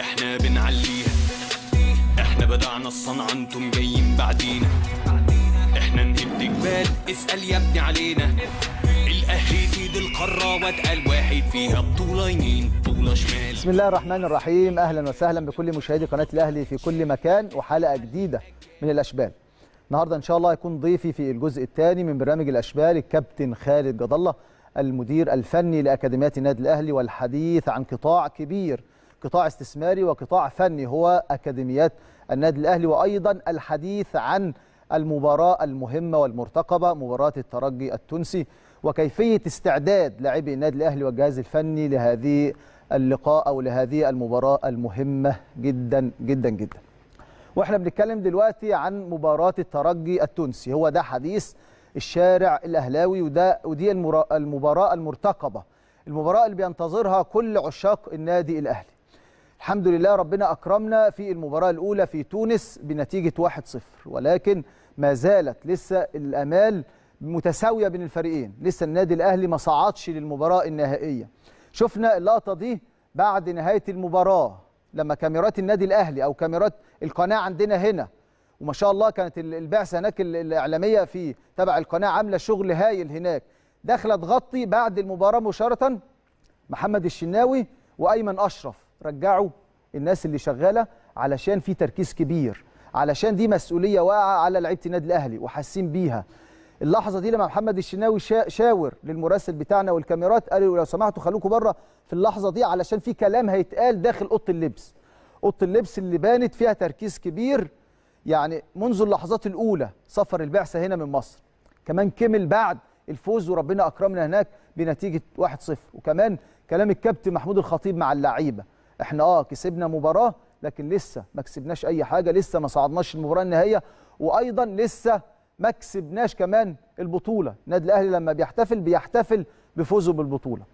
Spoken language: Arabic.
احنا بنعليها احنا بدعنا الصنعة انتم جايين بعدينا احنا نهد جبال اسأل يا ابني علينا الاهلي يزيد القارة واتقل واحد فيها بطولة يمين بطولة شمال بسم الله الرحمن الرحيم اهلا وسهلا بكل مشاهدي قناة الاهلي في كل مكان وحلقة جديدة من الاشبال النهارده ان شاء الله هيكون ضيفي في الجزء الثاني من برنامج الاشبال الكابتن خالد جد الله المدير الفني لاكاديميات النادي الاهلي والحديث عن قطاع كبير قطاع استثماري وقطاع فني هو أكاديميات النادي الأهلي وأيضا الحديث عن المباراة المهمة والمرتقبة مباراة الترجي التونسي وكيفية استعداد لاعبي النادي الأهلي والجهاز الفني لهذه اللقاء أو لهذه المباراة المهمة جدا جدا جدا واحنا بنتكلم دلوقتي عن مباراة الترجي التونسي هو ده حديث الشارع الأهلاوي وده ودي المباراة المرتقبة المباراة اللي بينتظرها كل عشاق النادي الأهلي الحمد لله ربنا أكرمنا في المباراة الأولى في تونس بنتيجة 1-0 ولكن ما زالت لسه الأمال متساوية بين الفريقين لسه النادي الأهلي ما صعدش للمباراة النهائية شفنا اللقطة دي بعد نهاية المباراة لما كاميرات النادي الأهلي أو كاميرات القناة عندنا هنا وما شاء الله كانت البعثة هناك الإعلامية في تبع القناة عاملة شغل هايل هناك داخلة تغطي بعد المباراة مباشرة محمد الشناوي وأيمن أشرف رجعوا الناس اللي شغاله علشان في تركيز كبير علشان دي مسؤوليه واقعه على لعيبه النادي الاهلي وحاسين بيها اللحظه دي لما محمد الشناوي شاور للمراسل بتاعنا والكاميرات قالوا لو سمحتوا خلوكم بره في اللحظه دي علشان في كلام هيتقال داخل اوضه اللبس اوضه اللبس اللي بانت فيها تركيز كبير يعني منذ اللحظات الاولى سفر البعثه هنا من مصر كمان كمل بعد الفوز وربنا اكرمنا هناك بنتيجه 1-0 وكمان كلام الكابتن محمود الخطيب مع اللعيبه احنا اه كسبنا مباراه لكن لسه ما كسبناش اي حاجه لسه ما صعدناش المباراه النهائيه وايضا لسه ما كسبناش كمان البطوله النادي الاهلي لما بيحتفل بيحتفل بفوزه بالبطوله